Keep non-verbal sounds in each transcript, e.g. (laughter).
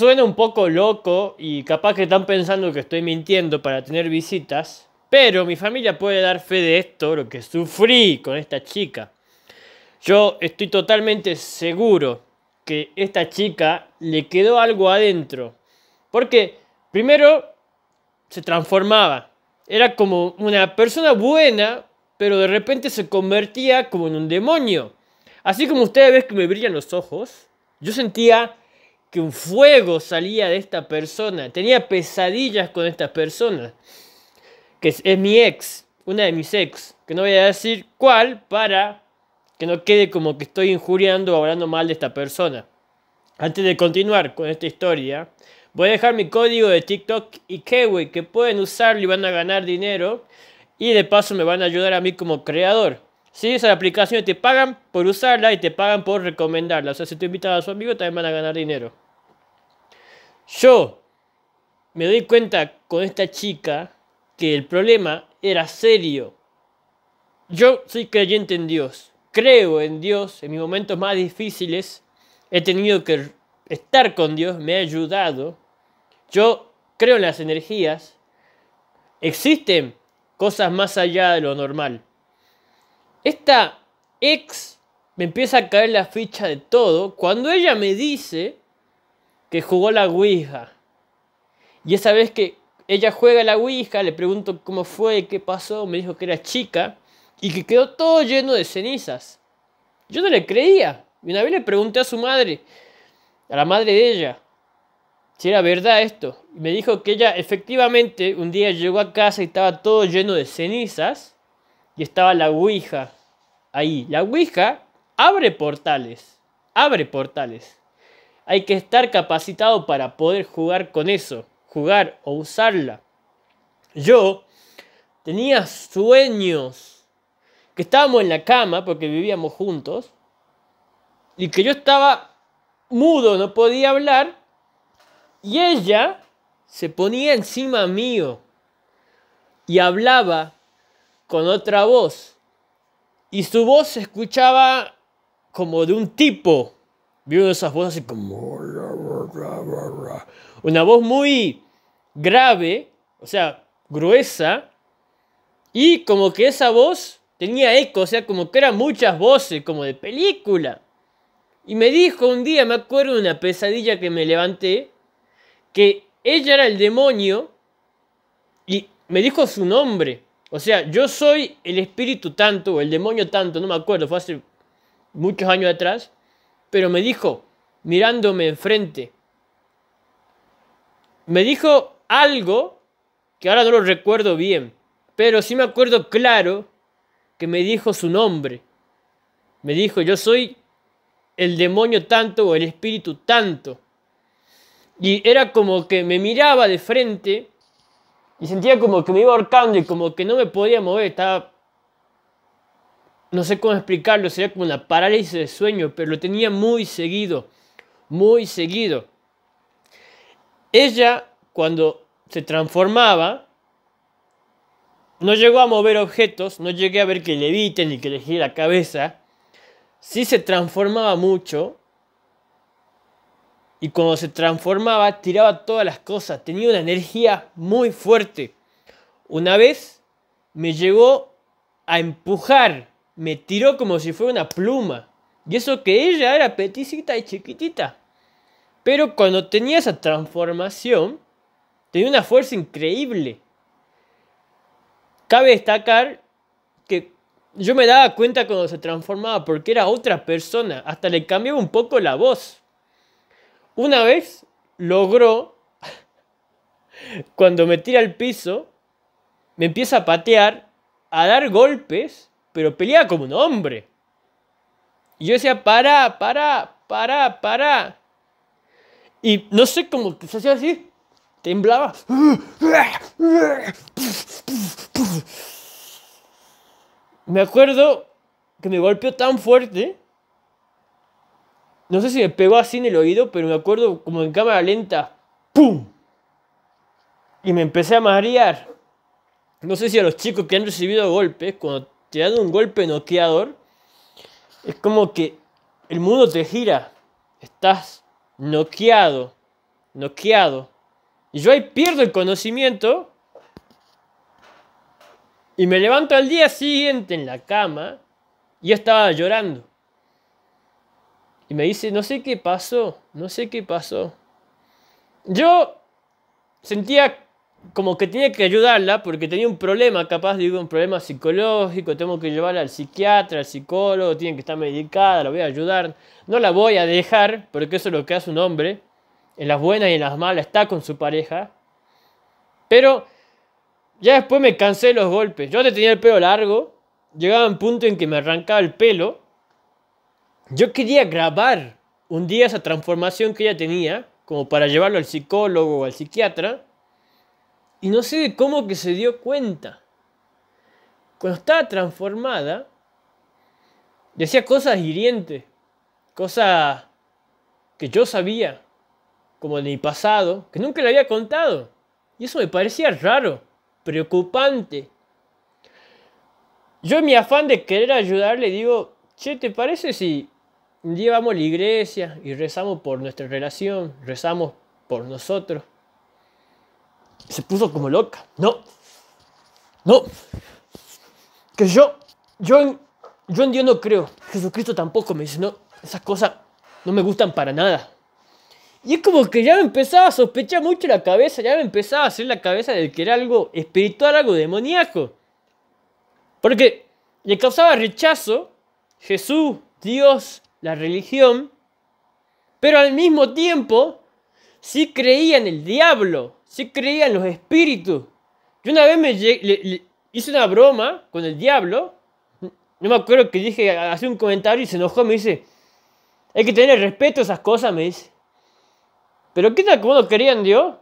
Suena un poco loco y capaz que están pensando que estoy mintiendo para tener visitas, pero mi familia puede dar fe de esto, lo que sufrí con esta chica. Yo estoy totalmente seguro que esta chica le quedó algo adentro, porque primero se transformaba, era como una persona buena, pero de repente se convertía como en un demonio. Así como ustedes ven que me brillan los ojos, yo sentía que un fuego salía de esta persona. Tenía pesadillas con esta persona. Que es, mi ex, una de mis ex. Que no voy a decir cuál para que no quede como que estoy injuriando o hablando mal de esta persona. Antes de continuar con esta historia, voy a dejar mi código de TikTok y way que pueden usarlo y van a ganar dinero. Y de paso me van a ayudar a mí como creador. Si esas aplicaciones te pagan por usarla y te pagan por recomendarla. O sea, si tú invitas a su amigo, también van a ganar dinero. Yo me doy cuenta con esta chica que el problema era serio. Yo soy creyente en Dios. Creo en Dios. En mis momentos más difíciles he tenido que estar con Dios. Me ha ayudado. Yo creo en las energías. Existen cosas más allá de lo normal. Esta ex me empieza a caer la ficha de todo cuando ella me dice que jugó la Ouija. Y esa vez que ella juega la Ouija, le pregunto cómo fue, qué pasó, me dijo que era chica y que quedó todo lleno de cenizas. Yo no le creía. Y una vez le pregunté a su madre, a la madre de ella, si era verdad esto. Y me dijo que ella efectivamente un día llegó a casa y estaba todo lleno de cenizas y estaba la Ouija ahí. La Ouija abre portales, abre portales. Hay que estar capacitado para poder jugar con eso, jugar o usarla. Yo tenía sueños que estábamos en la cama porque vivíamos juntos y que yo estaba mudo, no podía hablar y ella se ponía encima mío y hablaba con otra voz. Y su voz se escuchaba como de un tipo. Vio esas voces así como... Una voz muy grave, o sea, gruesa. Y como que esa voz tenía eco, o sea, como que eran muchas voces, como de película. Y me dijo un día, me acuerdo de una pesadilla que me levanté, que ella era el demonio y me dijo su nombre. O sea, yo soy el espíritu tanto, o el demonio tanto, no me acuerdo, fue hace muchos años atrás, pero me dijo, mirándome enfrente, me dijo algo que ahora no lo recuerdo bien, pero sí me acuerdo claro que me dijo su nombre. Me dijo, yo soy el demonio tanto o el espíritu tanto. Y era como que me miraba de frente y sentía como que me iba ahorcando y como que no me podía mover, estaba... No sé cómo explicarlo, sería como una parálisis de sueño, pero lo tenía muy seguido, muy seguido. Ella, cuando se transformaba, no llegó a mover objetos, no llegué a ver que le eviten ni que le gire la cabeza. Sí se transformaba mucho, y cuando se transformaba, tiraba todas las cosas. Tenía una energía muy fuerte. Una vez me llegó a empujar. Me tiró como si fuera una pluma. Y eso que ella era peticita y chiquitita. Pero cuando tenía esa transformación, tenía una fuerza increíble. Cabe destacar que yo me daba cuenta cuando se transformaba porque era otra persona. Hasta le cambiaba un poco la voz. Una vez logró, cuando me tira al piso, me empieza a patear, a dar golpes, pero peleaba como un hombre. Y yo decía, para, para, para, para. Y no sé cómo se hacía así. Temblaba. Me acuerdo que me golpeó tan fuerte no sé si me pegó así en el oído, pero me acuerdo como en cámara lenta. ¡Pum! Y me empecé a marear. No sé si a los chicos que han recibido golpes, cuando te dan un golpe noqueador, es como que el mundo te gira. Estás noqueado. Noqueado. Y yo ahí pierdo el conocimiento. Y me levanto al día siguiente en la cama y estaba llorando. Y me dice, no sé qué pasó, no sé qué pasó. Yo sentía como que tenía que ayudarla porque tenía un problema, capaz, digo, un problema psicológico, tengo que llevarla al psiquiatra, al psicólogo, tiene que estar medicada, la voy a ayudar. No la voy a dejar, porque eso es lo que hace un hombre. En las buenas y en las malas está con su pareja. Pero ya después me cansé de los golpes. Yo te tenía el pelo largo, llegaba a un punto en que me arrancaba el pelo yo quería grabar un día esa transformación que ella tenía, como para llevarlo al psicólogo o al psiquiatra, y no sé de cómo que se dio cuenta. Cuando estaba transformada, decía cosas hirientes, cosas que yo sabía, como de mi pasado, que nunca le había contado. Y eso me parecía raro, preocupante. Yo en mi afán de querer ayudar le digo, che, ¿te parece si llevamos la iglesia y rezamos por nuestra relación, rezamos por nosotros. Se puso como loca. No, no, que yo, yo yo en Dios no creo. Jesucristo tampoco me dice, no, esas cosas no me gustan para nada. Y es como que ya me empezaba a sospechar mucho la cabeza, ya me empezaba a hacer la cabeza de que era algo espiritual, algo demoníaco. Porque le causaba rechazo Jesús, Dios, la religión, pero al mismo tiempo sí creía en el diablo, sí creía en los espíritus. Yo una vez me hice una broma con el diablo, no me acuerdo que dije, hace un comentario y se enojó, me dice, hay que tener respeto a esas cosas, me dice. Pero ¿qué tal que uno creía en Dios?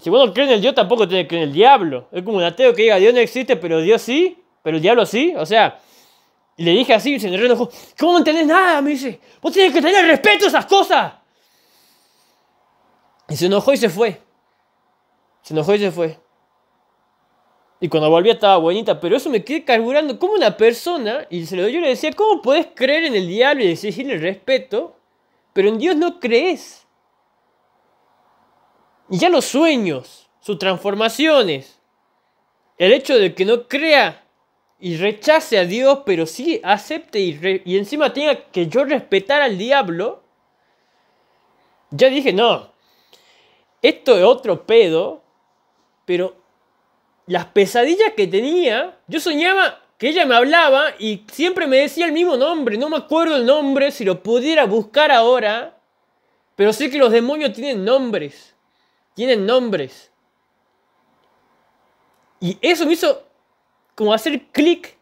Si uno no cree en el Dios, tampoco tiene que creer en el diablo. Es como un ateo que diga, Dios no existe, pero Dios sí, pero el diablo sí. O sea, y le dije así, y se enojó. ¿Cómo no entendés nada? Me dice. Vos tenés que tener respeto a esas cosas. Y se enojó y se fue. Se enojó y se fue. Y cuando volví estaba buenita. pero eso me quedé carburando como una persona. Y se lo yo le decía, ¿cómo puedes creer en el diablo y decirle respeto? Pero en Dios no crees. Y ya los sueños, sus transformaciones, el hecho de que no crea y rechace a Dios, pero sí acepte y, y encima tenga que yo respetar al diablo, ya dije, no, esto es otro pedo, pero las pesadillas que tenía, yo soñaba que ella me hablaba y siempre me decía el mismo nombre, no me acuerdo el nombre, si lo pudiera buscar ahora, pero sé que los demonios tienen nombres, tienen nombres. Y eso me hizo como hacer clic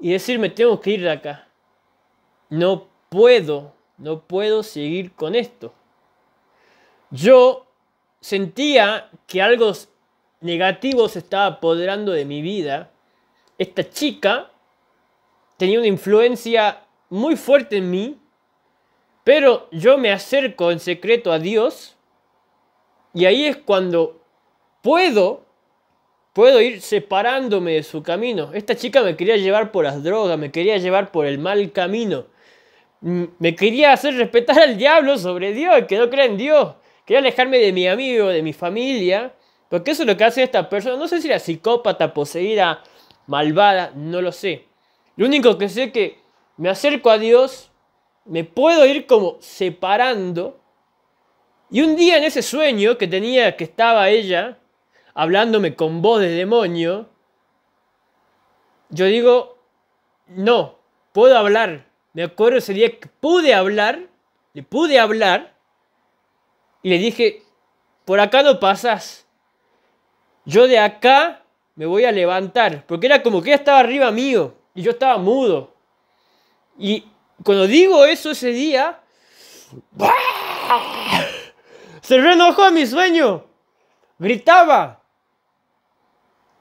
y decirme, tengo que ir de acá. No puedo, no puedo seguir con esto. Yo sentía que algo negativo se estaba apoderando de mi vida. Esta chica tenía una influencia muy fuerte en mí, pero yo me acerco en secreto a Dios y ahí es cuando puedo puedo ir separándome de su camino. Esta chica me quería llevar por las drogas, me quería llevar por el mal camino. Mm, me quería hacer respetar al diablo sobre Dios, que no crea en Dios. Quería alejarme de mi amigo, de mi familia. Porque eso es lo que hace esta persona. No sé si era psicópata, poseída, malvada, no lo sé. Lo único que sé es que me acerco a Dios, me puedo ir como separando. Y un día en ese sueño que tenía, que estaba ella, hablándome con voz de demonio, yo digo, no, puedo hablar. Me acuerdo ese día que pude hablar, le pude hablar, y le dije, por acá no pasas. Yo de acá me voy a levantar, porque era como que ella estaba arriba mío, y yo estaba mudo. Y cuando digo eso ese día, se reenojó a mi sueño, gritaba,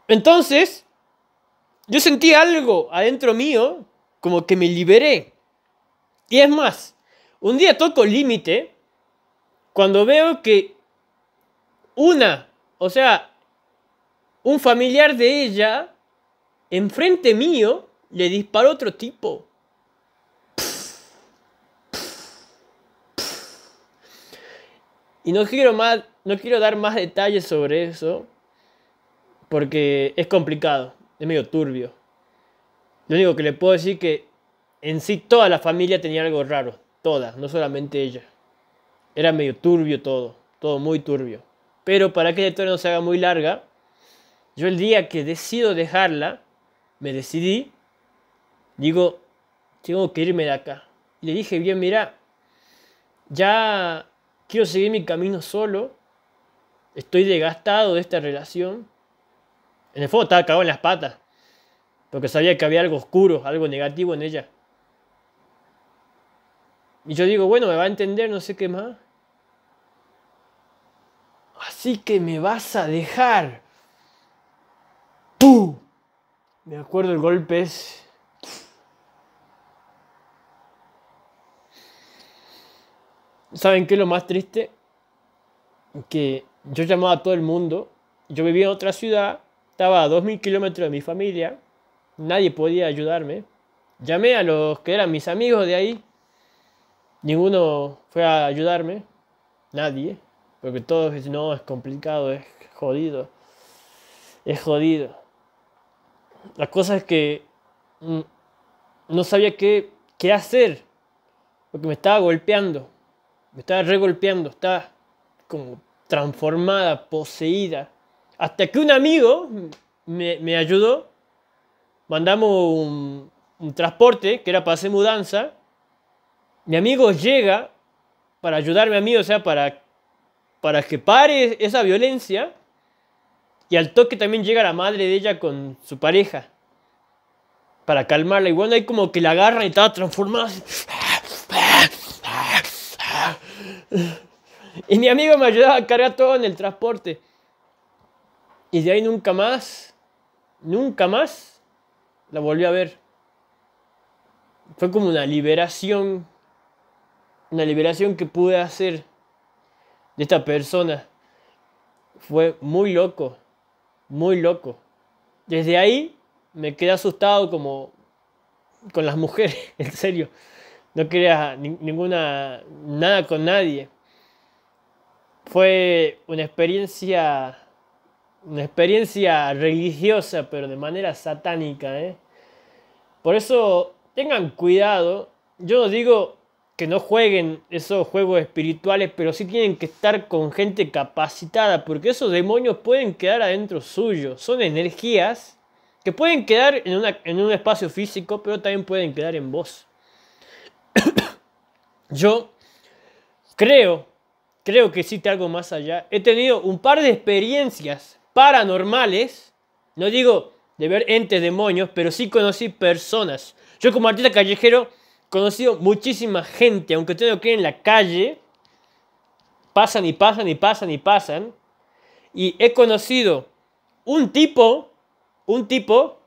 entonces, yo sentí algo adentro mío, como que me liberé. Y es más, un día toco límite cuando veo que una, o sea, un familiar de ella, enfrente mío, le disparó otro tipo. Y no quiero más, no quiero dar más detalles sobre eso, porque es complicado, es medio turbio. Lo único que le puedo decir que en sí toda la familia tenía algo raro. Todas, no solamente ella. Era medio turbio todo, todo muy turbio. Pero para que la historia no se haga muy larga, yo el día que decido dejarla, me decidí, digo, tengo que irme de acá. Y le dije, bien, mira, ya quiero seguir mi camino solo, estoy desgastado de esta relación, en el fondo estaba cagado en las patas, porque sabía que había algo oscuro, algo negativo en ella. Y yo digo, bueno, me va a entender, no sé qué más. Así que me vas a dejar. ¡Pum! Me acuerdo el golpe es... ¿Saben qué es lo más triste? Que yo llamaba a todo el mundo. Yo vivía en otra ciudad estaba a 2.000 kilómetros de mi familia, nadie podía ayudarme. Llamé a los que eran mis amigos de ahí, ninguno fue a ayudarme, nadie, porque todos dicen, no, es complicado, es jodido, es jodido. La cosa es que mm, no sabía qué, qué hacer, porque me estaba golpeando, me estaba regolpeando, estaba como transformada, poseída hasta que un amigo me, me ayudó. Mandamos un, transporte que era para hacer mudanza. Mi amigo llega para ayudarme a mí, o sea, para, para que pare esa violencia. Y al toque también llega la madre de ella con su pareja. Para calmarla. Y bueno, ahí como que la agarra y está transformada. Y mi amigo me ayudaba a cargar todo en el transporte. Y de ahí nunca más, nunca más la volví a ver. Fue como una liberación, una liberación que pude hacer de esta persona. Fue muy loco, muy loco. Desde ahí me quedé asustado como con las mujeres, (laughs) en serio. No quería ninguna, nada con nadie. Fue una experiencia una experiencia religiosa, pero de manera satánica. ¿eh? Por eso, tengan cuidado. Yo no digo que no jueguen esos juegos espirituales, pero sí tienen que estar con gente capacitada, porque esos demonios pueden quedar adentro suyo. Son energías que pueden quedar en, en un espacio físico, pero también pueden quedar en vos. (coughs) Yo creo, creo que existe algo más allá. He tenido un par de experiencias paranormales, no digo de ver entes, demonios, pero sí conocí personas. Yo como artista callejero he conocido muchísima gente, aunque ustedes no en la calle, pasan y pasan y pasan y pasan. Y he conocido un tipo, un tipo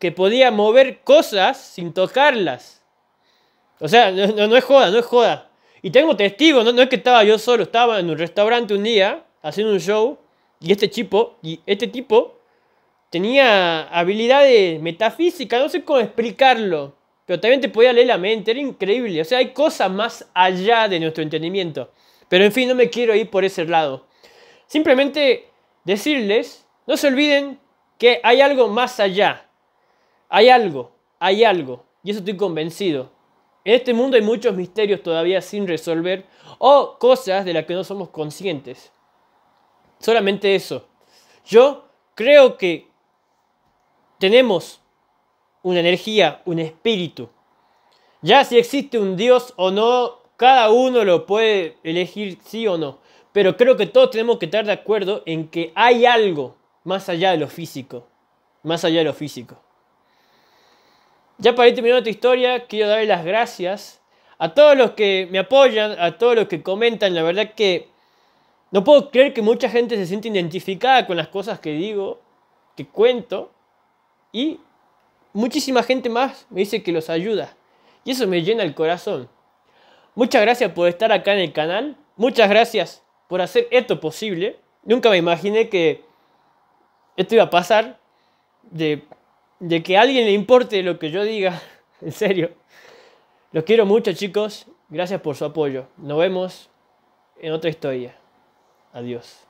que podía mover cosas sin tocarlas. O sea, no, es joda, no es joda. Y tengo testigos, no es que estaba yo solo, estaba en un restaurante un día haciendo un show y este tipo, y este tipo tenía habilidades metafísicas, no sé cómo explicarlo, pero también te podía leer la mente, era increíble. O sea, hay cosas más allá de nuestro entendimiento. Pero en fin, no me quiero ir por ese lado. Simplemente decirles, no se olviden que hay algo más allá. Hay algo, hay algo. Y eso estoy convencido. En este mundo hay muchos misterios todavía sin resolver o cosas de las que no somos conscientes. Solamente eso. Yo creo que tenemos una energía, un espíritu. Ya si existe un Dios o no, cada uno lo puede elegir sí o no. Pero creo que todos tenemos que estar de acuerdo en que hay algo más allá de lo físico. Más allá de lo físico. Ya para ir terminando esta historia, quiero darle las gracias a todos los que me apoyan, a todos los que comentan. La verdad que no puedo creer que mucha gente se siente identificada con las cosas que digo, que cuento, y muchísima gente más me dice que los ayuda. Y eso me llena el corazón. Muchas gracias por estar acá en el canal. Muchas gracias por hacer esto posible. Nunca me imaginé que esto iba a pasar. De, de que a alguien le importe lo que yo diga. (laughs) en serio. Los quiero mucho chicos. Gracias por su apoyo. Nos vemos en otra historia. Adiós.